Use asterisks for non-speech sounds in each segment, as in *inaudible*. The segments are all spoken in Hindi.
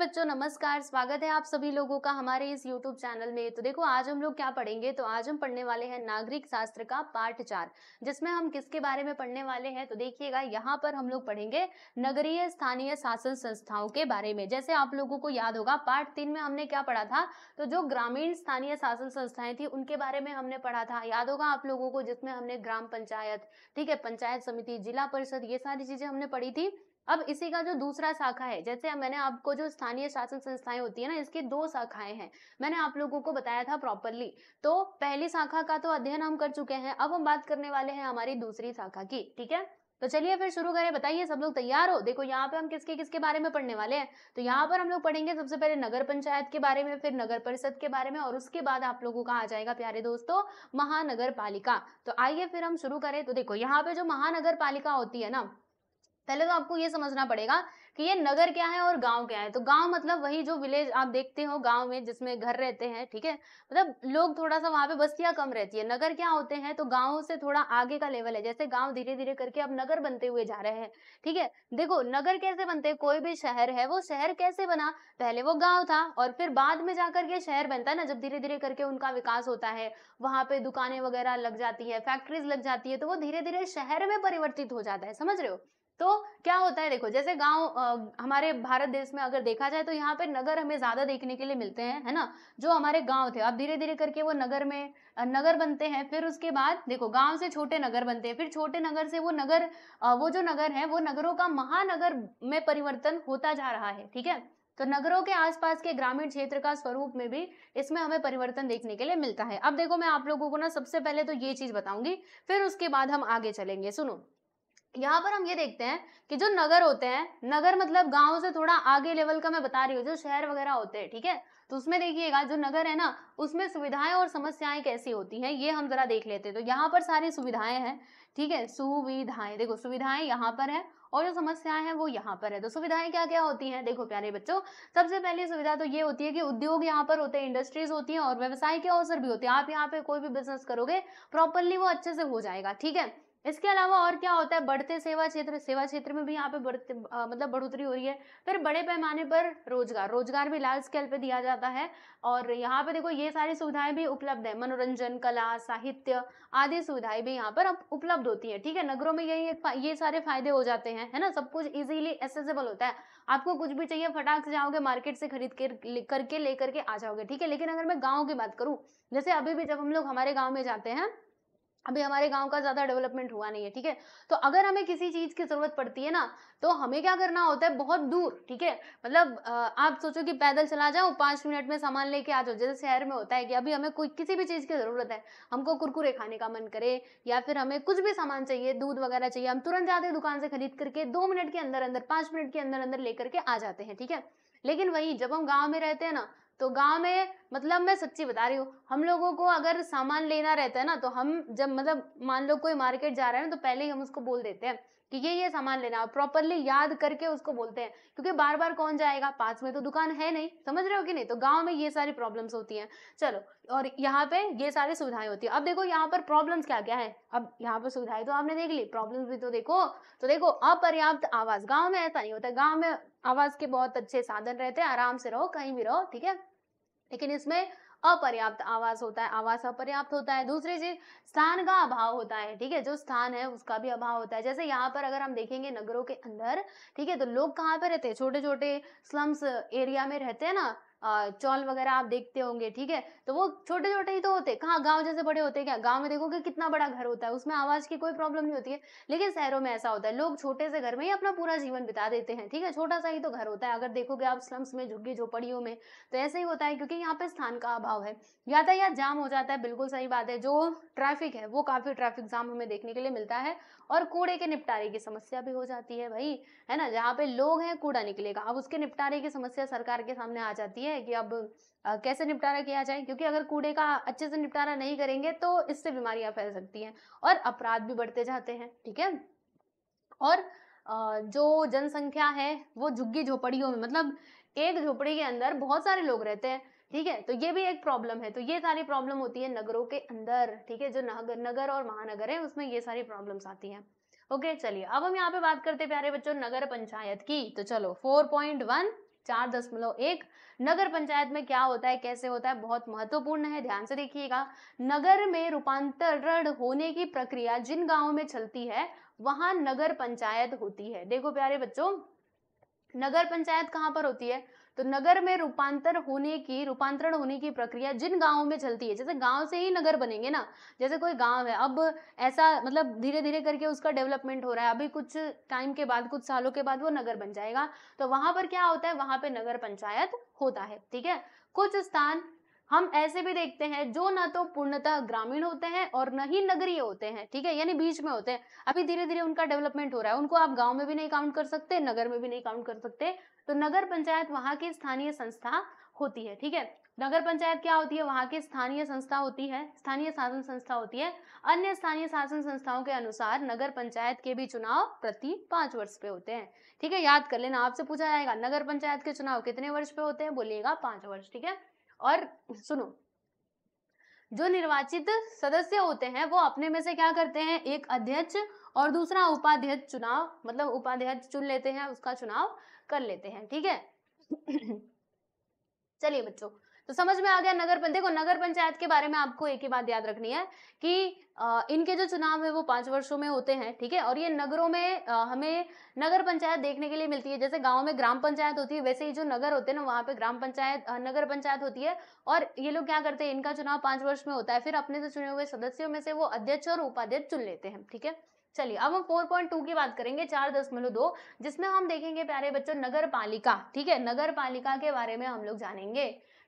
बच्चों नमस्कार स्वागत है आप सभी लोगों का हमारे इस YouTube चैनल में तो देखो आज हम लोग क्या पढ़ेंगे तो आज हम पढ़ने वाले हैं नागरिक शास्त्र का पार्ट चार जिसमें हम किसके बारे में पढ़ने वाले हैं तो देखिएगा यहाँ पर हम लोग पढ़ेंगे नगरीय स्थानीय शासन संस्थाओं के बारे में जैसे आप लोगों को याद होगा पार्ट तीन में हमने क्या पढ़ा था तो जो ग्रामीण स्थानीय शासन संस्थाएं थी उनके बारे में हमने पढ़ा था याद होगा आप लोगों को जिसमें हमने ग्राम पंचायत ठीक है पंचायत समिति जिला परिषद ये सारी चीजें हमने पढ़ी थी अब इसी का जो दूसरा शाखा है जैसे मैंने आपको जो स्थानीय शासन संस्थाएं होती है ना इसकी दो शाखाएं हैं मैंने आप लोगों को बताया था प्रॉपरली तो पहली शाखा का तो अध्ययन हम कर चुके हैं अब हम बात करने वाले हैं हमारी दूसरी शाखा की ठीक है तो चलिए फिर शुरू करें बताइए सब लोग तैयार हो देखो यहाँ पे हम किसके किसके बारे में पढ़ने वाले हैं तो यहाँ पर हम लोग पढ़ेंगे सबसे पहले नगर पंचायत के बारे में फिर नगर परिषद के बारे में और उसके बाद आप लोगों का आ जाएगा प्यारे दोस्तों महानगर पालिका तो आइए फिर हम शुरू करें तो देखो यहाँ पे जो महानगर पालिका होती है ना पहले तो आपको ये समझना पड़ेगा कि ये नगर क्या है और गांव क्या है तो गांव मतलब वही जो विलेज आप देखते हो गांव में जिसमें घर रहते हैं ठीक है मतलब लोग थोड़ा सा वहां पे बस्तियां कम रहती है नगर क्या होते हैं तो गांव से थोड़ा आगे का लेवल है जैसे गांव धीरे धीरे करके अब नगर बनते हुए जा रहे हैं ठीक है देखो नगर कैसे बनते कोई भी शहर है वो शहर कैसे बना पहले वो गाँव था और फिर बाद में जाकर के शहर बनता है ना जब धीरे धीरे करके उनका विकास होता है वहां पे दुकानें वगैरह लग जाती है फैक्ट्रीज लग जाती है तो वो धीरे धीरे शहर में परिवर्तित हो जाता है समझ रहे हो तो क्या होता है देखो जैसे गांव हमारे भारत देश में अगर देखा जाए तो यहाँ पे नगर हमें ज़्यादा देखने के लिए मिलते हैं है ना जो हमारे गांव थे अब धीरे धीरे करके वो नगर में नगर बनते हैं फिर उसके बाद देखो गांव से छोटे नगर बनते हैं फिर छोटे नगर से वो नगर वो जो नगर है वो नगरों का महानगर में परिवर्तन होता जा रहा है ठीक है तो नगरों के आसपास के ग्रामीण क्षेत्र का स्वरूप में भी इसमें हमें परिवर्तन देखने के लिए मिलता है अब देखो मैं आप लोगों को ना सबसे पहले तो ये चीज़ बताऊंगी फिर उसके बाद हम आगे चलेंगे सुनो यहाँ पर हम ये देखते हैं कि जो नगर होते हैं नगर मतलब गांव से थोड़ा आगे लेवल का मैं बता रही हूँ जो शहर वगैरह होते हैं ठीक है तो उसमें देखिएगा जो नगर है ना उसमें सुविधाएं और समस्याएं कैसी होती हैं ये हम जरा देख लेते हैं तो यहाँ पर सारी सुविधाएं हैं ठीक है सुविधाएं देखो सुविधाएं यहाँ पर है और जो समस्याएं हैं वो यहाँ पर है तो सुविधाएं क्या क्या होती हैं देखो प्यारे बच्चों सबसे पहली सुविधा तो ये होती है कि उद्योग यहाँ पर होते हैं इंडस्ट्रीज होती हैं और व्यवसाय के अवसर भी होते हैं आप यहाँ पे कोई भी बिजनेस करोगे प्रॉपरली वो अच्छे से हो जाएगा ठीक है इसके अलावा और क्या होता है बढ़ते सेवा क्षेत्र सेवा क्षेत्र में भी यहाँ पे बढ़ते आ, मतलब बढ़ोतरी हो रही है फिर बड़े पैमाने पर रोजगार रोजगार भी लाल स्केल पे दिया जाता है और यहाँ पे देखो ये सारी सुविधाएं भी उपलब्ध है मनोरंजन कला साहित्य आदि सुविधाएं भी यहाँ पर उपलब्ध होती है ठीक है नगरों में यही ये सारे फायदे हो जाते हैं है ना सब कुछ ईजिली एसेसेबल होता है आपको कुछ भी चाहिए फटाक से जाओगे मार्केट से खरीद के करके लेकर के आ जाओगे ठीक है लेकिन अगर मैं गाँव की बात करूँ जैसे अभी भी जब हम लोग हमारे गाँव में जाते हैं अभी हमारे गांव का ज़्यादा डेवलपमेंट हुआ नहीं है ठीक है तो अगर हमें किसी चीज़ की ज़रूरत पड़ती है ना तो हमें क्या करना होता है बहुत दूर ठीक है मतलब आप सोचो कि पैदल चला जाओ पाँच मिनट में सामान लेके आ जाओ जैसे शहर में होता है कि अभी हमें कोई किसी भी चीज़ की ज़रूरत है हमको कुरकुरे खाने का मन करे या फिर हमें कुछ भी सामान चाहिए दूध वगैरह चाहिए हम तुरंत जाते हैं दुकान से खरीद करके दो मिनट के अंदर अंदर पाँच मिनट के अंदर अंदर लेकर के आ जाते हैं ठीक है लेकिन वही जब हम गाँव में रहते हैं ना तो गांव में मतलब मैं सच्ची बता रही हूँ हम लोगों को अगर सामान लेना रहता है ना तो हम जब मतलब मान लो कोई मार्केट जा रहे हैं तो पहले ही हम उसको बोल देते हैं कि ये ये सामान लेना है प्रॉपरली याद करके उसको बोलते हैं क्योंकि बार बार कौन जाएगा पास में तो दुकान है नहीं समझ रहे हो कि नहीं तो गांव में ये सारी प्रॉब्लम्स होती हैं चलो और यहाँ पे ये सारी सुविधाएं होती है अब देखो यहाँ पर प्रॉब्लम्स क्या क्या है अब यहाँ पर सुविधाएं तो आपने देख ली प्रॉब्लम भी तो देखो तो देखो अपर्याप्त आवाज गाँव में ऐसा नहीं होता गाँव में आवाज के बहुत अच्छे साधन रहते हैं आराम से रहो कहीं भी रहो ठीक है लेकिन इसमें अपर्याप्त आवास होता है आवास अपर्याप्त होता है दूसरी चीज स्थान का अभाव होता है ठीक है जो स्थान है उसका भी अभाव होता है जैसे यहाँ पर अगर हम देखेंगे नगरों के अंदर ठीक है तो लोग कहाँ पर रहते हैं छोटे छोटे स्लम्स एरिया में रहते हैं ना चौल वगैरह आप देखते होंगे ठीक है तो वो छोटे छोटे ही तो होते कहाँ गाँव जैसे बड़े होते क्या गाँव में देखोगे कि कितना बड़ा घर होता है उसमें आवाज़ की कोई प्रॉब्लम नहीं होती है लेकिन शहरों में ऐसा होता है लोग छोटे से घर में ही अपना पूरा जीवन बिता देते हैं ठीक है छोटा सा ही तो घर होता है अगर देखोगे आप स्लम्स में झुग्गी झोपड़ियों में तो ऐसे ही होता है क्योंकि यहाँ पे स्थान का अभाव है यातायात जाम हो जाता है बिल्कुल सही बात है जो ट्रैफिक है वो काफ़ी ट्रैफिक जाम हमें देखने के लिए मिलता है और कूड़े के निपटारे की समस्या भी हो जाती है भाई है ना जहाँ पे लोग हैं कूड़ा निकलेगा अब उसके निपटारे की समस्या सरकार के सामने आ जाती है है कि अब कैसे निपटारा किया जाए क्योंकि अगर कूड़े का अच्छे से निपटारा नहीं करेंगे तो इससे बीमारियां फैल सकती हैं और अपराध भी बढ़ते जाते हैं ठीक है और जो जनसंख्या है वो झुग्गी झोपड़ियों में मतलब एक झोपड़ी के अंदर बहुत सारे लोग रहते हैं ठीक है तो ये भी एक प्रॉब्लम है तो ये सारी प्रॉब्लम होती है नगरों के अंदर ठीक है जो नगर नगर और महानगर है उसमें ये सारी प्रॉब्लम्स आती हैं ओके चलिए अब हम यहाँ पे बात करते प्यारे बच्चों नगर पंचायत की तो चलो वन चार दशमलव एक नगर पंचायत में क्या होता है कैसे होता है बहुत महत्वपूर्ण है ध्यान से देखिएगा नगर में रूपांतरण होने की प्रक्रिया जिन गाँव में चलती है वहां नगर पंचायत होती है देखो प्यारे बच्चों नगर पंचायत कहाँ पर होती है तो नगर में रूपांतर होने की रूपांतरण होने की प्रक्रिया जिन गांवों में चलती है जैसे गाँव से ही नगर बनेंगे ना जैसे कोई गाँव है अब ऐसा मतलब धीरे धीरे करके उसका डेवलपमेंट हो रहा है अभी कुछ टाइम के बाद कुछ सालों के बाद वो नगर बन जाएगा तो वहां पर क्या होता है वहां पर नगर पंचायत होता है ठीक है कुछ स्थान हम ऐसे भी देखते हैं जो ना तो पूर्णतः ग्रामीण होते हैं और न ही नगरीय होते हैं ठीक है यानी बीच में होते हैं अभी धीरे धीरे उनका डेवलपमेंट हो रहा है उनको आप गांव में भी नहीं काउंट कर सकते नगर में भी नहीं काउंट कर सकते तो नगर पंचायत वहां की स्थानीय संस्था होती है ठीक है नगर पंचायत क्या होती है वहाँ की स्थानीय संस्था होती है स्थानीय शासन संस्था होती है अन्य स्थानीय शासन संस्थाओं के अनुसार नगर पंचायत के भी चुनाव प्रति पांच वर्ष पे होते हैं ठीक है याद कर लेना आपसे पूछा जाएगा नगर पंचायत के चुनाव कितने वर्ष पे होते हैं बोलिएगा पांच वर्ष ठीक है और सुनो जो निर्वाचित सदस्य होते हैं वो अपने में से क्या करते हैं एक अध्यक्ष और दूसरा उपाध्यक्ष चुनाव मतलब उपाध्यक्ष चुन लेते हैं उसका चुनाव कर लेते हैं ठीक है *clears throat* चलिए बच्चों तो समझ में आ गया नगर पंचायत देखो नगर पंचायत के बारे में आपको एक ही बात याद रखनी है कि आ, इनके जो चुनाव है वो पांच वर्षों में होते हैं ठीक है और ये नगरों में आ, हमें नगर पंचायत देखने के लिए मिलती है जैसे गांव में ग्राम पंचायत होती है वैसे ही जो नगर होते हैं ना वहाँ पे ग्राम पंचायत नगर पंचायत होती है और ये लोग क्या करते हैं इनका चुनाव पांच वर्ष में होता है फिर अपने से चुने हुए सदस्यों में से वो अध्यक्ष और उपाध्यक्ष चुन लेते हैं ठीक है चलिए अब हम 4.2 की बात करेंगे चार दशमलव दो जिसमें हम देखेंगे प्यारे बच्चों नगर पालिका ठीक है नगर पालिका के बारे में हम लोग जानेंगे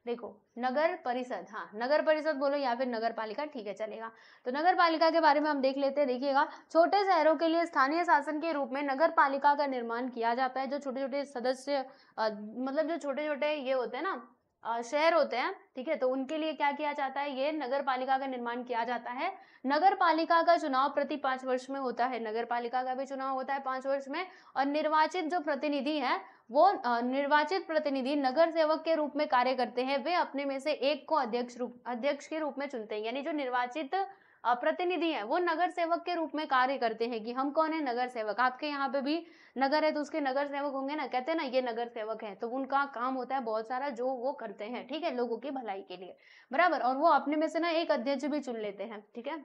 देखो नगर परिषद हाँ नगर परिषद बोलो या फिर नगर पालिका ठीक है चलेगा तो नगर पालिका के बारे में हम देख लेते हैं देखिएगा छोटे शहरों के लिए स्थानीय शासन के रूप में नगर पालिका का निर्माण किया जाता है जो छोटे छोटे सदस्य मतलब जो छोटे छोटे ये होते हैं ना शहर होते हैं ठीक है तो उनके लिए क्या किया जाता है ये नगर पालिका का निर्माण किया जाता है नगर पालिका का चुनाव प्रति पांच वर्ष में होता है नगर पालिका का भी चुनाव होता है पांच वर्ष में और निर्वाचित जो प्रतिनिधि है वो निर्वाचित प्रतिनिधि नगर सेवक के रूप में कार्य करते हैं वे अपने में से एक को अध्यक्ष रूप अध्यक्ष के रूप में चुनते हैं यानी जो निर्वाचित प्रतिनिधि हैं वो नगर सेवक के रूप में कार्य करते हैं कि हम कौन है नगर सेवक आपके यहाँ पे भी नगर है तो उसके नगर सेवक होंगे ना कहते हैं ना ये नगर सेवक है तो उनका काम होता है बहुत सारा जो वो करते हैं ठीक है लोगों की भलाई के लिए बराबर और वो अपने में से ना एक अध्यक्ष भी चुन लेते हैं ठीक है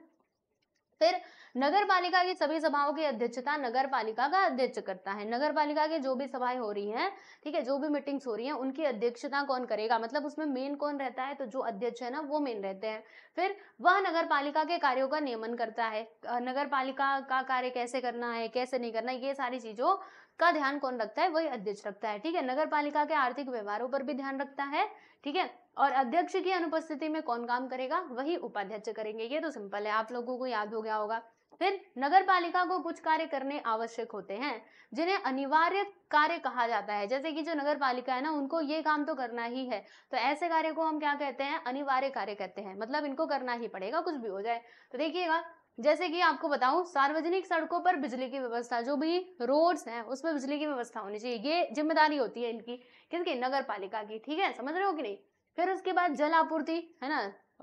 फिर नगर पालिका की सभी सभाओं की अध्यक्षता नगर पालिका का अध्यक्ष करता है नगर पालिका की जो भी सभाएं हो रही हैं ठीक है जो भी मीटिंग्स हो रही हैं उनकी अध्यक्षता कौन करेगा मतलब उसमें मेन कौन रहता है तो जो अध्यक्ष है ना वो मेन रहते हैं फिर वह नगर पालिका के कार्यों का नियमन करता है नगर पालिका का कार्य कैसे करना है कैसे नहीं करना ये सारी चीजों का ध्यान कौन रखता है वही अध्यक्ष रखता है ठीक है नगर पालिका के आर्थिक व्यवहारों पर भी ध्यान रखता है ठीक है और अध्यक्ष की अनुपस्थिति में कौन काम करेगा वही उपाध्यक्ष करेंगे ये तो सिंपल है आप लोगों को याद हो गया होगा फिर नगर पालिका को कुछ कार्य करने आवश्यक होते हैं जिन्हें अनिवार्य कार्य कहा जाता है जैसे कि जो नगर पालिका है ना उनको ये काम तो करना ही है तो ऐसे कार्य को हम क्या कहते हैं अनिवार्य कार्य कहते हैं मतलब इनको करना ही पड़ेगा कुछ भी हो जाए तो देखिएगा जैसे कि आपको बताऊं सार्वजनिक सड़कों पर बिजली की व्यवस्था जो भी रोड्स हैं उसमें बिजली की व्यवस्था होनी चाहिए ये जिम्मेदारी होती है इनकी किसकी नगर पालिका की ठीक है समझ रहे हो कि नहीं फिर उसके बाद जल आपूर्ति है ना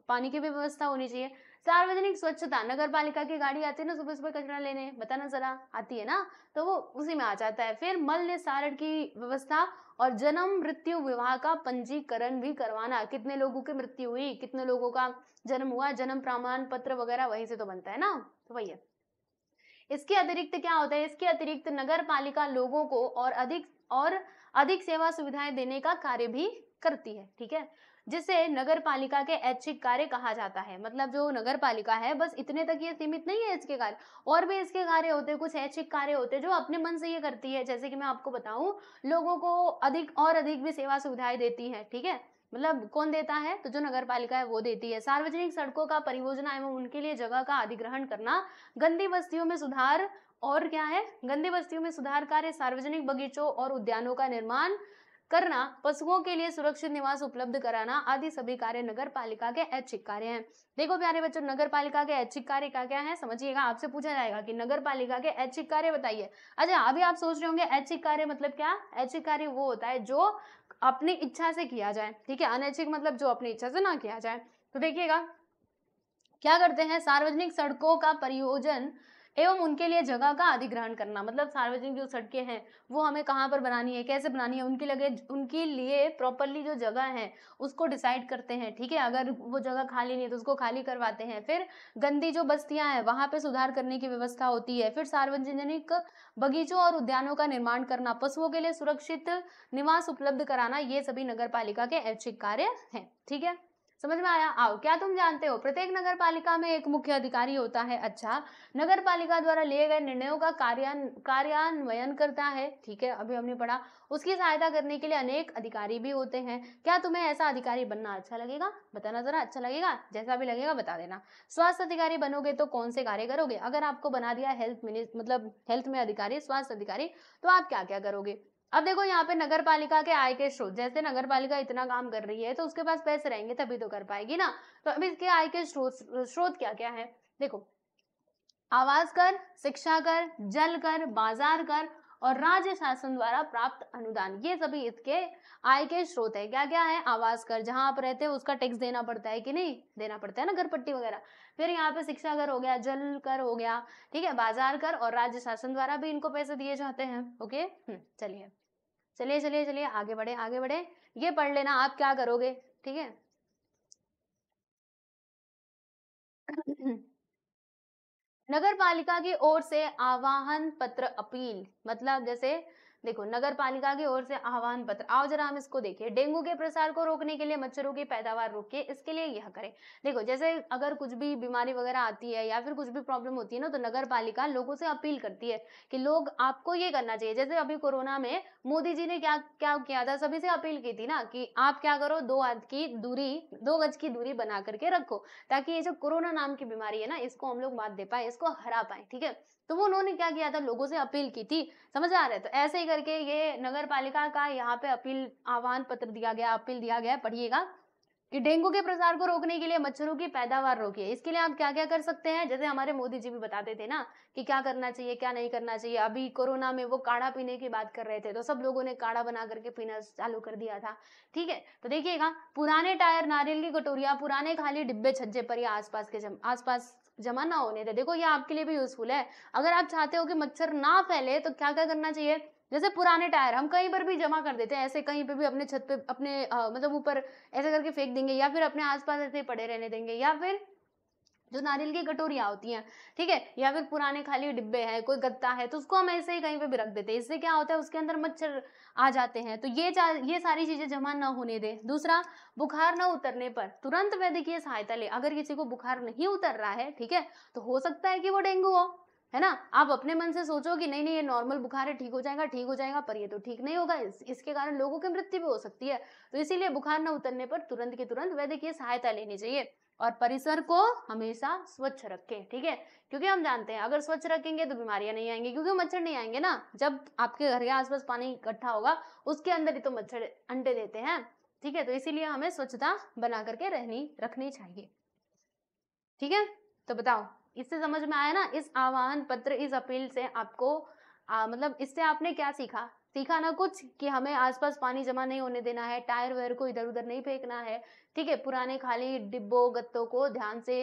पानी की भी व्यवस्था होनी चाहिए सार्वजनिक स्वच्छता नगर पालिका की गाड़ी आती है ना सुबह सुबह कचरा लेने बताना जरा आती है ना तो वो उसी में आ जाता है फिर मल्य सारण की व्यवस्था और जन्म मृत्यु विवाह का पंजीकरण भी करवाना कितने लोगों की मृत्यु हुई कितने लोगों का जन्म हुआ जन्म प्रमाण पत्र वगैरह वहीं से तो बनता है ना तो वही है इसके अतिरिक्त क्या होता है इसके अतिरिक्त नगर पालिका लोगों को और अधिक और अधिक सेवा सुविधाएं देने का कार्य भी करती है ठीक है जिसे नगर पालिका के ऐच्छिक कार्य कहा जाता है मतलब जो नगर पालिका है बस इतने तक ये सीमित नहीं है इसके कार्य और भी इसके कार्य होते हैं कुछ ऐच्छिक कार्य होते हैं जो अपने मन से ये करती है जैसे कि मैं आपको बताऊं लोगों को अधिक और अधिक भी सेवा सुविधाएं देती है ठीक है मतलब कौन देता है तो जो नगर पालिका है वो देती है सार्वजनिक सड़कों का परियोजना एवं उनके लिए जगह का अधिग्रहण करना गंदी बस्तियों में सुधार और क्या है गंदी बस्तियों में सुधार कार्य सार्वजनिक बगीचों और उद्यानों का निर्माण करना पशुओं के लिए सुरक्षित निवास उपलब्ध कराना आदि सभी कार्य नगर पालिका के ऐच्छिक कार्य हैं देखो प्यारे बच्चों नगर पालिका के ऐच्छिक कार्य क्या क्या है समझिएगा आपसे पूछा जाएगा कि नगर पालिका के ऐच्छिक कार्य बताइए अच्छा अभी आप सोच रहे होंगे ऐच्छिक कार्य मतलब क्या ऐच्छिक कार्य वो होता है जो अपनी इच्छा से किया जाए ठीक है अनैच्छिक मतलब जो अपनी इच्छा से ना किया जाए तो देखिएगा क्या करते हैं सार्वजनिक सड़कों का परियोजन एवं उनके लिए जगह का अधिग्रहण करना मतलब सार्वजनिक जो सड़कें हैं वो हमें कहाँ पर बनानी है कैसे बनानी है उनके लगे उनके लिए प्रॉपरली जो जगह है उसको डिसाइड करते हैं ठीक है अगर वो जगह खाली नहीं है तो उसको खाली करवाते हैं फिर गंदी जो बस्तियाँ हैं वहाँ पर सुधार करने की व्यवस्था होती है फिर सार्वजनिक बगीचों और उद्यानों का निर्माण करना पशुओं के लिए सुरक्षित निवास उपलब्ध कराना ये सभी नगर के ऐच्छिक कार्य हैं ठीक है समझ में आया आओ क्या तुम जानते हो प्रत्येक नगर पालिका में एक मुख्य अधिकारी होता है अच्छा नगर पालिका द्वारा लिए गए निर्णयों का कार्यान्वयन करता है ठीक है अभी हमने पढ़ा उसकी सहायता करने के लिए अनेक अधिकारी भी होते हैं क्या तुम्हें ऐसा अधिकारी बनना अच्छा लगेगा बताना जरा अच्छा लगेगा जैसा भी लगेगा बता देना स्वास्थ्य अधिकारी बनोगे तो कौन से कार्य करोगे अगर आपको बना दिया हेल्थ मिनिस्ट मतलब हेल्थ में अधिकारी स्वास्थ्य अधिकारी तो आप क्या क्या करोगे अब देखो यहाँ पे नगर पालिका के आय के स्रोत जैसे नगर पालिका इतना काम कर रही है तो उसके पास पैसे रहेंगे तभी तो कर पाएगी ना तो अब इसके आय के स्रोत स्रोत क्या क्या है देखो आवास कर शिक्षा कर जल कर बाजार कर और राज्य शासन द्वारा प्राप्त अनुदान ये सभी इसके आय के स्रोत है क्या क्या है आवास कर जहाँ आप रहते हो उसका टैक्स देना पड़ता है कि नहीं देना पड़ता है ना घर पट्टी वगैरह फिर यहाँ पे शिक्षा कर हो गया जल कर हो गया ठीक है बाजार कर और राज्य शासन द्वारा भी इनको पैसे दिए जाते हैं ओके हम्म, चलिए चलिए चलिए चलिए आगे बढ़े आगे बढ़े ये पढ़ लेना आप क्या करोगे ठीक है *clears throat* हम्म। नगर पालिका की ओर से आवाहन पत्र अपील मतलब जैसे देखो नगर पालिका की ओर से आह्वान पत्र आओ जरा हम इसको देखिए डेंगू के प्रसार को रोकने के लिए मच्छरों की पैदावार रोके इसके लिए यह करें देखो जैसे अगर कुछ भी बीमारी वगैरह आती है या फिर कुछ भी प्रॉब्लम होती है ना तो नगर पालिका लोगों से अपील करती है कि लोग आपको ये करना चाहिए जैसे अभी कोरोना में मोदी जी ने क्या क्या किया था सभी से अपील की थी ना कि आप क्या करो दो हाथ की दूरी दो गज की दूरी बना करके रखो ताकि ये जो कोरोना नाम की बीमारी है ना इसको हम लोग मात दे पाए इसको हरा पाए ठीक है तो वो उन्होंने क्या किया था लोगों से अपील की थी समझ आ रहा है तो ऐसे ही करके ये नगर पालिका का यहाँ पे अपील आह्वान पत्र दिया गया अपील दिया गया पढ़िएगा कि डेंगू के प्रसार को रोकने के लिए मच्छरों की पैदावार रोकिए इसके लिए आप क्या क्या कर सकते हैं जैसे हमारे मोदी जी भी बताते थे ना कि क्या करना चाहिए क्या नहीं करना चाहिए अभी कोरोना में वो काढ़ा पीने की बात कर रहे थे तो सब लोगों ने काढ़ा बना करके पीना चालू कर दिया था ठीक है तो देखिएगा पुराने टायर नारियल की कटोरिया पुराने खाली डिब्बे छज्जे पर या आसपास के आसपास जमा ना होने दे देखो ये आपके लिए भी यूजफुल है अगर आप चाहते हो कि मच्छर ना फैले तो क्या क्या करना चाहिए जैसे पुराने टायर हम कहीं पर भी जमा कर देते हैं ऐसे कहीं पर भी अपने छत पे अपने आ, मतलब ऊपर ऐसे करके फेंक देंगे या फिर अपने आसपास ऐसे पड़े रहने देंगे या फिर जो नारियल की कटोरियाँ होती हैं ठीक है या फिर पुराने खाली डिब्बे हैं कोई गत्ता है तो उसको हम ऐसे ही कहीं पे भी रख देते हैं इससे क्या होता है उसके अंदर मच्छर आ जाते हैं तो ये ये सारी चीज़ें जमा ना होने दें दूसरा बुखार ना उतरने पर तुरंत वैद्यकीय सहायता ले अगर किसी को बुखार नहीं उतर रहा है ठीक है तो हो सकता है कि वो डेंगू हो है ना आप अपने मन से सोचो कि नहीं नहीं ये नॉर्मल बुखार है ठीक हो जाएगा ठीक हो जाएगा पर ये तो ठीक नहीं होगा इस, इसके कारण लोगों की मृत्यु भी हो सकती है तो इसीलिए बुखार न उतरने पर तुरंत के तुरंत की सहायता लेनी चाहिए और परिसर को हमेशा स्वच्छ रखें ठीक है क्योंकि हम जानते हैं अगर स्वच्छ रखेंगे तो बीमारियां नहीं आएंगी क्योंकि मच्छर नहीं आएंगे ना जब आपके घर के आसपास पानी इकट्ठा होगा उसके अंदर ही तो मच्छर अंडे देते हैं ठीक है तो इसीलिए हमें स्वच्छता बना करके रहनी रखनी चाहिए ठीक है तो बताओ इससे समझ में आया ना इस आह्वान पत्र इस अपील से आपको आ, मतलब इससे आपने क्या सीखा सीखा ना कुछ कि हमें आसपास पानी जमा नहीं होने देना है टायर वायर को इधर उधर नहीं फेंकना है ठीक है पुराने खाली डिब्बों गत्तों को ध्यान से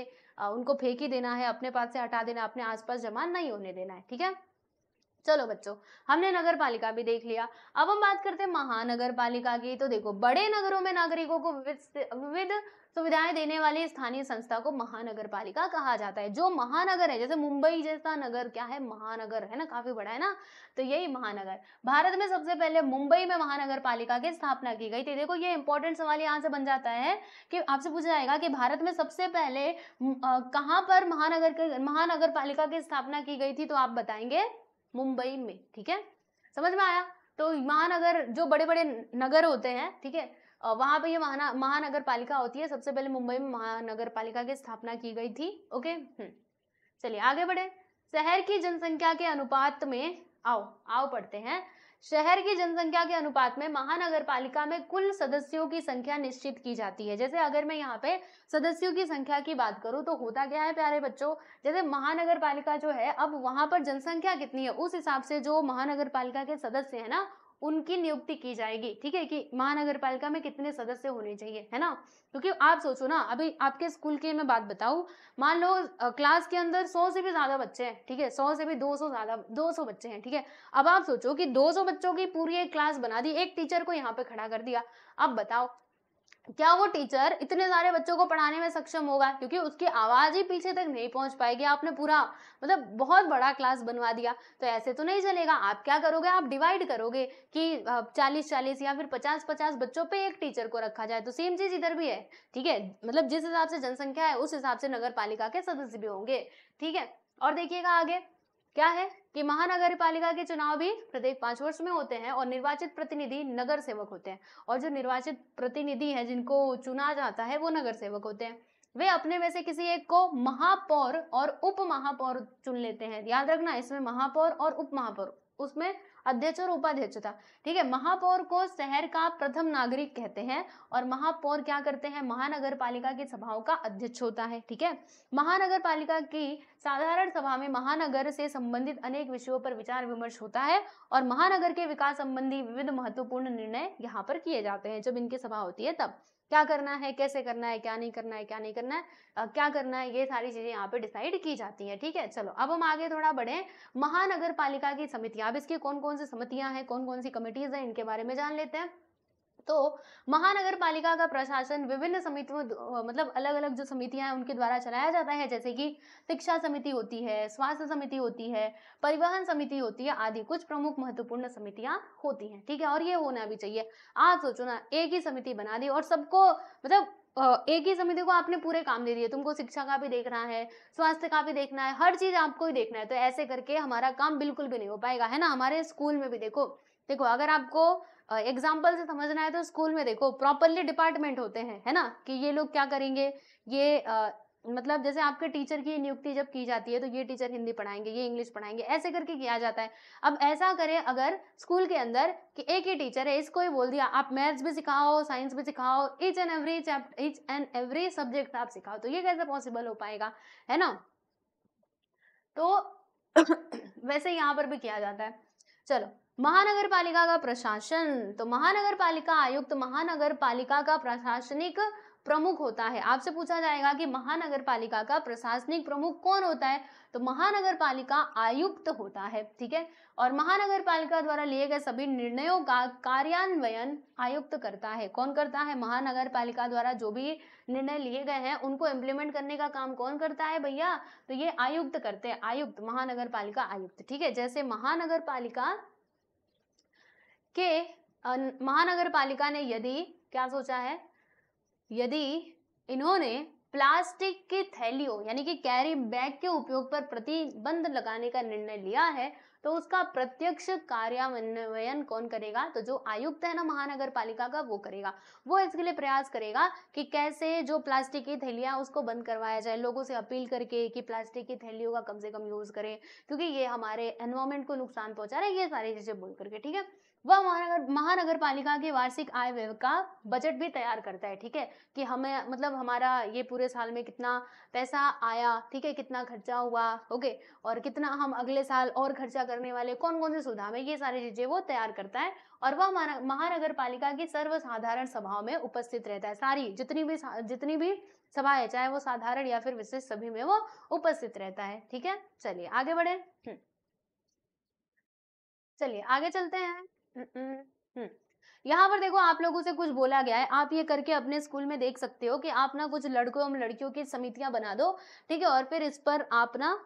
उनको फेंक ही देना है अपने पास से हटा देना अपने आसपास जमा नहीं होने देना है ठीक है चलो बच्चों हमने नगर पालिका भी देख लिया अब हम बात करते हैं महानगर पालिका की तो देखो बड़े नगरों में नागरिकों को विविध सुविधाएं देने वाली स्थानीय संस्था को महानगर पालिका कहा जाता है जो महानगर है जैसे मुंबई जैसा नगर क्या है महानगर है ना काफी बड़ा है ना तो यही महानगर भारत में सबसे पहले मुंबई में महानगर पालिका की स्थापना की गई थी देखो ये इंपॉर्टेंट सवाल यहाँ से बन जाता है कि आपसे पूछा जाएगा कि भारत में सबसे पहले कहाँ पर महानगर महानगर पालिका की स्थापना की गई थी तो आप बताएंगे मुंबई में ठीक है समझ में आया तो महानगर जो बड़े बड़े नगर होते हैं ठीक है वहां पे ये महानगर पालिका होती है सबसे पहले मुंबई में महानगर पालिका की स्थापना की गई थी ओके हम्म। चलिए आगे बढ़े शहर की जनसंख्या के अनुपात में आओ आओ पढ़ते हैं शहर की जनसंख्या के अनुपात में महानगर पालिका में कुल सदस्यों की संख्या निश्चित की जाती है जैसे अगर मैं यहाँ पे सदस्यों की संख्या की बात करूँ तो होता क्या है प्यारे बच्चों जैसे महानगर पालिका जो है अब वहां पर जनसंख्या कितनी है उस हिसाब से जो महानगर पालिका के सदस्य है ना उनकी नियुक्ति की जाएगी ठीक है कि महानगर पालिका में कितने सदस्य होने चाहिए है ना क्योंकि तो आप सोचो ना अभी आपके स्कूल की मैं बात बताऊं मान लो क्लास के अंदर सौ से भी ज्यादा बच्चे हैं ठीक है सौ से भी दो सौ ज्यादा दो सौ बच्चे हैं ठीक है अब आप सोचो कि दो सौ बच्चों की पूरी एक क्लास बना दी एक टीचर को यहाँ पे खड़ा कर दिया अब बताओ क्या वो टीचर इतने सारे बच्चों को पढ़ाने में सक्षम होगा क्योंकि उसकी आवाज़ ही पीछे तक नहीं पहुंच पाएगी आपने पूरा मतलब बहुत बड़ा क्लास बनवा दिया तो ऐसे तो नहीं चलेगा आप क्या करोगे आप डिवाइड करोगे कि चालीस चालीस या फिर पचास पचास बच्चों पे एक टीचर को रखा जाए तो सेम चीज़ इधर भी है ठीक है मतलब जिस हिसाब से जनसंख्या है उस हिसाब से नगर के सदस्य भी होंगे ठीक है और देखिएगा आगे क्या है कि महानगर पालिका के चुनाव भी प्रत्येक पांच वर्ष में होते हैं और निर्वाचित प्रतिनिधि नगर सेवक होते हैं और जो निर्वाचित प्रतिनिधि हैं जिनको चुना जाता है वो नगर सेवक होते हैं वे अपने में से किसी एक को महापौर और उप महापौर चुन लेते हैं याद रखना इसमें महापौर और उप महापौर उसमें अध्यक्ष और उपाध्यक्ष था ठीक है महापौर को शहर का प्रथम नागरिक कहते हैं और महापौर क्या करते हैं महानगर पालिका की सभाओं का अध्यक्ष होता है ठीक है महानगर पालिका की साधारण सभा में महानगर से संबंधित अनेक विषयों पर विचार विमर्श होता है और महानगर के विकास संबंधी विविध महत्वपूर्ण निर्णय यहाँ पर किए जाते हैं जब इनकी सभा होती है तब क्या करना है कैसे करना है क्या नहीं करना है क्या नहीं करना है आ, क्या करना है ये सारी चीज़ें यहाँ पे डिसाइड की जाती हैं ठीक है चलो अब हम आगे थोड़ा बढ़े महानगर पालिका की समितियां अब इसकी कौन कौन सी समितियां हैं कौन कौन सी कमिटीज हैं इनके बारे में जान लेते हैं तो महानगर पालिका का प्रशासन विभिन्न समितियों मतलब अलग अलग जो समितियां हैं उनके द्वारा चलाया जाता है जैसे कि शिक्षा समिति होती है स्वास्थ्य समिति होती है परिवहन समिति होती है आदि कुछ प्रमुख महत्वपूर्ण समितियां होती हैं ठीक है और ये होना भी चाहिए आज सोचो ना एक ही समिति बना दी और सबको मतलब एक ही समिति को आपने पूरे काम दे दिए तुमको शिक्षा का भी देखना है स्वास्थ्य का भी देखना है हर चीज आपको ही देखना है तो ऐसे करके हमारा काम बिल्कुल भी नहीं हो पाएगा है ना हमारे स्कूल में भी देखो देखो अगर आपको एग्जाम्पल से समझना है तो स्कूल में देखो प्रॉपरली डिपार्टमेंट होते हैं है ना कि ये लोग क्या करेंगे ये आ, मतलब जैसे आपके टीचर की नियुक्ति जब की जाती है तो ये टीचर हिंदी पढ़ाएंगे ये इंग्लिश पढ़ाएंगे ऐसे करके किया जाता है अब ऐसा करें अगर स्कूल के अंदर कि एक ही टीचर है इसको ही बोल दिया आप मैथ्स भी सिखाओ साइंस भी सिखाओ each and every chapter each and every subject आप सिखाओ तो ये कैसे पॉसिबल हो पाएगा है ना तो *coughs* वैसे यहाँ पर भी किया जाता है चलो महानगर पालिका का प्रशासन तो महानगर पालिका आयुक्त तो महानगर पालिका का प्रशासनिक प्रमुख होता है आपसे पूछा जाएगा कि महानगर पालिका का प्रशासनिक प्रमुख कौन होता है तो महानगर पालिका आयुक्त होता है ठीक है और महानगर पालिका द्वारा लिए गए सभी निर्णयों का कार्यान्वयन आयुक्त करता है कौन करता है महानगर पालिका द्वारा जो भी निर्णय लिए गए हैं उनको इम्प्लीमेंट करने का काम कौन करता है भैया तो ये आयुक्त करते हैं आयुक्त महानगर पालिका आयुक्त ठीक है जैसे महानगर पालिका कि महानगर पालिका ने यदि क्या सोचा है यदि इन्होंने प्लास्टिक की थैलियों यानी कि कैरी बैग के उपयोग पर प्रतिबंध लगाने का निर्णय लिया है तो उसका प्रत्यक्ष कार्यान्वयन कौन करेगा तो जो आयुक्त है ना महानगर पालिका का वो करेगा वो इसके लिए प्रयास करेगा कि कैसे जो प्लास्टिक की थैलियाँ उसको बंद करवाया जाए लोगों से अपील करके कि प्लास्टिक की थैलियों का कम से कम यूज़ करें क्योंकि ये हमारे एनवायरमेंट को नुकसान पहुंचा रहे ये सारी चीज़ें बोल करके ठीक है वह महानगर महानगर पालिका के वार्षिक आय व्यय का बजट भी तैयार करता है ठीक है कि हमें मतलब हमारा ये पूरे साल में कितना पैसा आया ठीक है कितना खर्चा हुआ ओके और कितना हम अगले साल और खर्चा करने वाले कौन कौन से सुधार में ये सारी चीजें वो तैयार करता है और वह महानगर पालिका की सर्वसाधारण सभाओं में उपस्थित रहता है सारी जितनी भी जितनी भी सभा है चाहे वो साधारण या फिर विशेष सभी में वो उपस्थित रहता है ठीक है चलिए आगे बढ़े हम्म। चलिए आगे चलते हैं हम्म, हम्म। यहाँ पर देखो आप लोगों से कुछ बोला गया है आप ये करके अपने स्कूल में देख सकते हो कि आप ना कुछ लड़कों एवं लड़कियों की समितियां बना दो ठीक है और फिर इस पर आप ना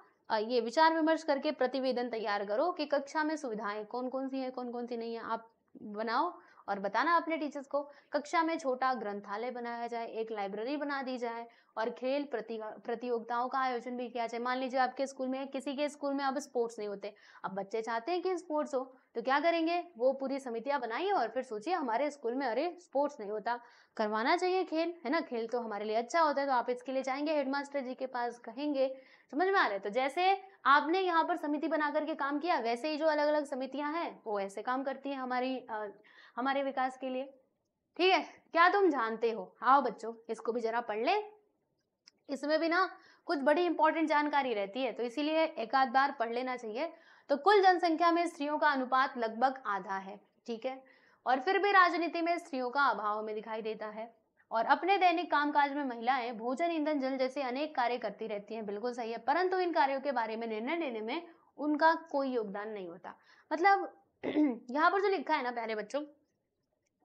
ये विचार विमर्श करके प्रतिवेदन तैयार करो कि कक्षा में सुविधाएं कौन कौन सी है कौन कौन सी नहीं है आप बनाओ और बताना अपने टीचर्स को कक्षा में छोटा ग्रंथालय बनाया जाए एक लाइब्रेरी बना दी जाए और खेल प्रति प्रतियोगिताओं का आयोजन भी किया जाए मान लीजिए आपके स्कूल में किसी के स्कूल में अब स्पोर्ट्स नहीं होते अब बच्चे चाहते हैं कि स्पोर्ट्स हो तो क्या करेंगे वो पूरी समितियां बनाइए और फिर सोचिए हमारे स्कूल में अरे स्पोर्ट्स नहीं होता करवाना चाहिए खेल है ना खेल तो हमारे लिए अच्छा होता है तो आप इसके लिए जाएंगे हेडमास्टर जी के पास कहेंगे समझ में आ रहा है तो जैसे आपने यहाँ पर समिति बना करके काम किया वैसे ही जो अलग अलग समितियां हैं वो ऐसे काम करती हैं हमारी आ, हमारे विकास के लिए ठीक है क्या तुम जानते हो आओ बच्चों इसको भी जरा पढ़ ले इसमें भी ना कुछ बड़ी इंपॉर्टेंट जानकारी रहती है तो इसीलिए एक आध बार पढ़ लेना चाहिए तो कुल जनसंख्या में स्त्रियों का अनुपात लगभग आधा है ठीक है और फिर भी राजनीति में स्त्रियों का अभाव में दिखाई देता है और अपने दैनिक कामकाज में महिलाएं भोजन ईंधन जल जैसे अनेक कार्य करती रहती हैं बिल्कुल सही है परंतु इन कार्यों के बारे में निर्णय लेने में उनका कोई योगदान नहीं होता मतलब *clears throat* यहाँ पर जो लिखा है ना पहले बच्चों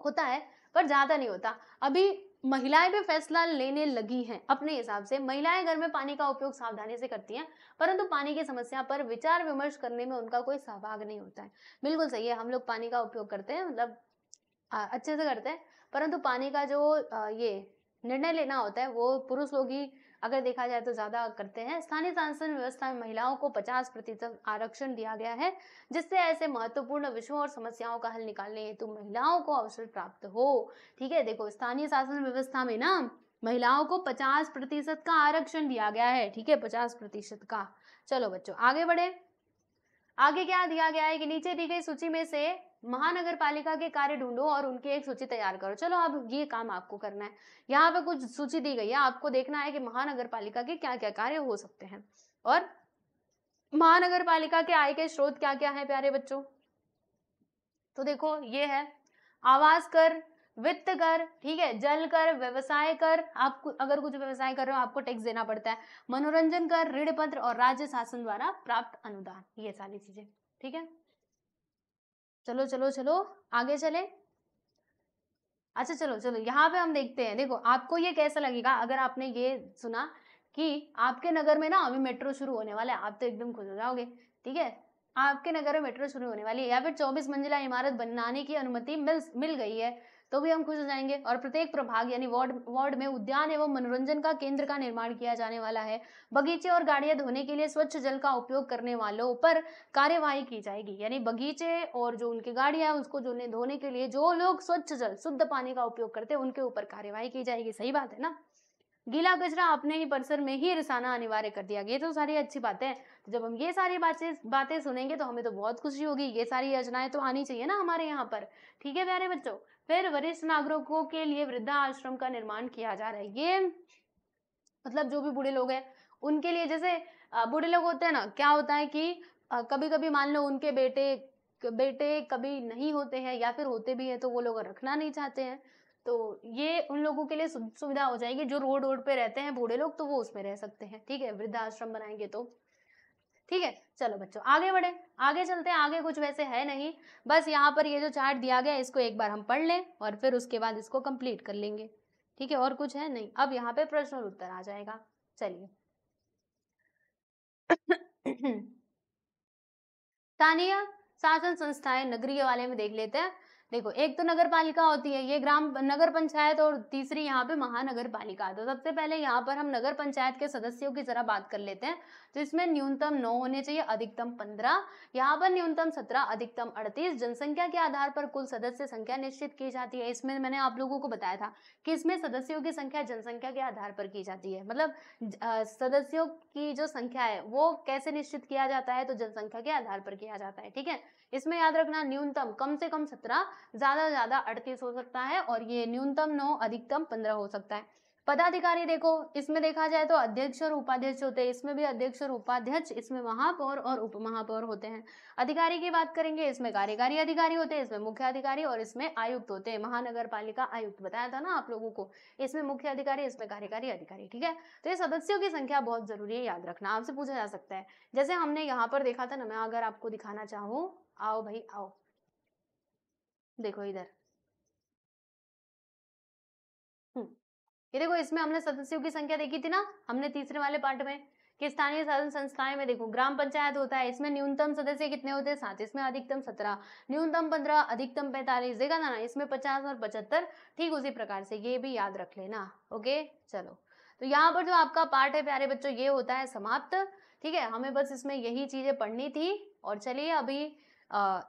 होता है पर ज्यादा नहीं होता अभी महिलाएं भी फैसला लेने लगी हैं अपने हिसाब से महिलाएं घर में पानी का उपयोग सावधानी से करती हैं परंतु पानी की समस्या पर विचार विमर्श करने में उनका कोई सहभाग नहीं होता है बिल्कुल सही है हम लोग पानी का उपयोग करते हैं मतलब अच्छे से करते हैं परंतु पानी का जो ये निर्णय लेना होता है वो पुरुष लोग ही अगर देखा जाए तो ज़्यादा करते हैं स्थानीय सांसद व्यवस्था में महिलाओं को पचास प्रतिशत आरक्षण दिया गया है जिससे ऐसे महत्वपूर्ण विषयों और समस्याओं का हल निकालने हेतु महिलाओं को अवसर प्राप्त हो ठीक है देखो स्थानीय शासन व्यवस्था में ना महिलाओं को 50 प्रतिशत का आरक्षण दिया गया है ठीक है 50 प्रतिशत का चलो बच्चों आगे बढ़े आगे क्या दिया गया है कि नीचे दी गई सूची में से महानगर पालिका के कार्य ढूंढो और उनकी एक सूची तैयार करो चलो अब ये काम आपको करना है यहाँ पे कुछ सूची दी गई है आपको देखना है कि महानगर पालिका के क्या क्या कार्य हो सकते हैं और महानगर पालिका के आय के स्रोत क्या क्या है प्यारे बच्चों तो देखो ये है आवास कर वित्त कर ठीक है जल कर व्यवसाय कर आप अगर कुछ व्यवसाय कर रहे हो आपको टैक्स देना पड़ता है मनोरंजन कर ऋण पत्र और राज्य शासन द्वारा प्राप्त अनुदान ये सारी चीजें ठीक है चलो चलो चलो आगे चले अच्छा चलो चलो यहाँ पे हम देखते हैं देखो आपको ये कैसा लगेगा अगर आपने ये सुना कि आपके नगर में ना अभी मेट्रो शुरू होने वाला है आप तो एकदम खुश हो जाओगे ठीक है आपके नगर में मेट्रो शुरू होने वाली है या फिर 24 मंजिला इमारत बनाने की अनुमति मिल मिल गई है तो भी हम खुश हो जाएंगे और प्रत्येक प्रभाग यानी वार्ड वार्ड में उद्यान एवं मनोरंजन का केंद्र का निर्माण किया जाने वाला है बगीचे और गाड़ियां धोने के लिए स्वच्छ जल का उपयोग करने वालों पर कार्यवाही की जाएगी यानी बगीचे और जो उनकी गाड़ियां उसको धोने के लिए जो लोग स्वच्छ जल शुद्ध पानी का उपयोग करते हैं उनके ऊपर कार्यवाही की जाएगी सही बात है ना गीला कचरा अपने ही परिसर में ही रिसाना अनिवार्य कर दिया गया तो सारी अच्छी बातें हैं तो जब हम ये सारी बातें बातें सुनेंगे तो हमें तो बहुत खुशी होगी ये सारी योजनाएं तो आनी चाहिए ना हमारे यहाँ पर ठीक है प्यारे बच्चों फिर वरिष्ठ नागरिकों के लिए वृद्धा आश्रम का निर्माण किया जा रहा है ये मतलब जो भी बूढ़े लोग हैं उनके लिए जैसे बूढ़े लोग होते हैं ना क्या होता है कि कभी कभी मान लो उनके बेटे बेटे कभी नहीं होते हैं या फिर होते भी हैं तो वो लोग रखना नहीं चाहते हैं तो ये उन लोगों के लिए सुविधा हो जाएगी जो रोड रोड पे रहते हैं बूढ़े लोग तो वो उसमें रह सकते हैं ठीक है वृद्धाश्रम बनाएंगे तो ठीक है चलो बच्चों आगे बढ़े आगे चलते हैं आगे कुछ वैसे है नहीं बस यहाँ पर ये जो चार्ट दिया गया इसको एक बार हम पढ़ लें और फिर उसके बाद इसको कंप्लीट कर लेंगे ठीक है और कुछ है नहीं अब यहाँ पे प्रश्न और उत्तर आ जाएगा चलिए *coughs* स्थानीय शासन संस्थाएं नगरीय वाले में देख लेते हैं देखो एक तो नगर पालिका होती है ये ग्राम नगर पंचायत और तीसरी यहाँ पे महानगर पालिका तो सबसे पहले यहाँ पर हम नगर पंचायत के सदस्यों की जरा बात कर लेते हैं तो इसमें न्यूनतम नौ होने चाहिए अधिकतम पंद्रह यहाँ पर न्यूनतम सत्रह अधिकतम अड़तीस जनसंख्या के आधार पर कुल सदस्य संख्या निश्चित की जाती है इसमें मैंने आप लोगों को बताया था कि इसमें सदस्यों की संख्या जनसंख्या के आधार पर की जाती है मतलब सदस्यों की जो संख्या है वो कैसे निश्चित किया जाता है तो जनसंख्या के आधार पर किया जाता है ठीक है इसमें याद रखना न्यूनतम कम से कम सत्रह ज्यादा ज्यादा अड़तीस हो सकता है और ये न्यूनतम नौ अधिकतम पंद्रह हो सकता है पदाधिकारी देखो इसमें देखा जाए तो अध्यक्ष और उपाध्यक्ष होते हैं इसमें भी अध्यक्ष और उपाध्यक्ष इसमें महापौर और उप महापौर होते हैं अधिकारी की बात करेंगे इसमें कार्यकारी अधिकारी होते हैं इसमें मुख्य अधिकारी और इसमें आयुक्त होते हैं महानगर पालिका आयुक्त बताया था ना आप लोगों को इसमें मुख्य अधिकारी इसमें कार्यकारी अधिकारी ठीक है तो ये सदस्यों की संख्या बहुत जरूरी है याद रखना आपसे पूछा जा सकता है जैसे हमने यहाँ पर देखा था ना मैं अगर आपको दिखाना चाहूँ आओ भाई आओ देखो इधर हम्म। ये देखो इसमें हमने सदस्यों की संख्या देखी थी ना हमने तीसरे वाले पार्ट में कि स्थानीय शासन संस्थाएं में देखो ग्राम पंचायत होता है इसमें न्यूनतम सदस्य कितने होते हैं सात इसमें अधिकतम सत्रह न्यूनतम पंद्रह अधिकतम पैंतालीस देखा था ना इसमें पचास और पचहत्तर ठीक उसी प्रकार से ये भी याद रख लेना ओके चलो तो यहाँ पर जो आपका पार्ट है प्यारे बच्चों ये होता है समाप्त ठीक है हमें बस इसमें यही चीजें पढ़नी थी और चलिए अभी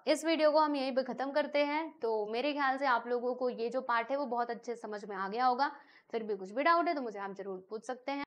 इस वीडियो को हम यहीं पर ख़त्म करते हैं तो मेरे ख्याल से आप लोगों को ये जो पार्ट है वो बहुत अच्छे समझ में आ गया होगा फिर भी कुछ भी डाउट है तो मुझे आप ज़रूर पूछ सकते हैं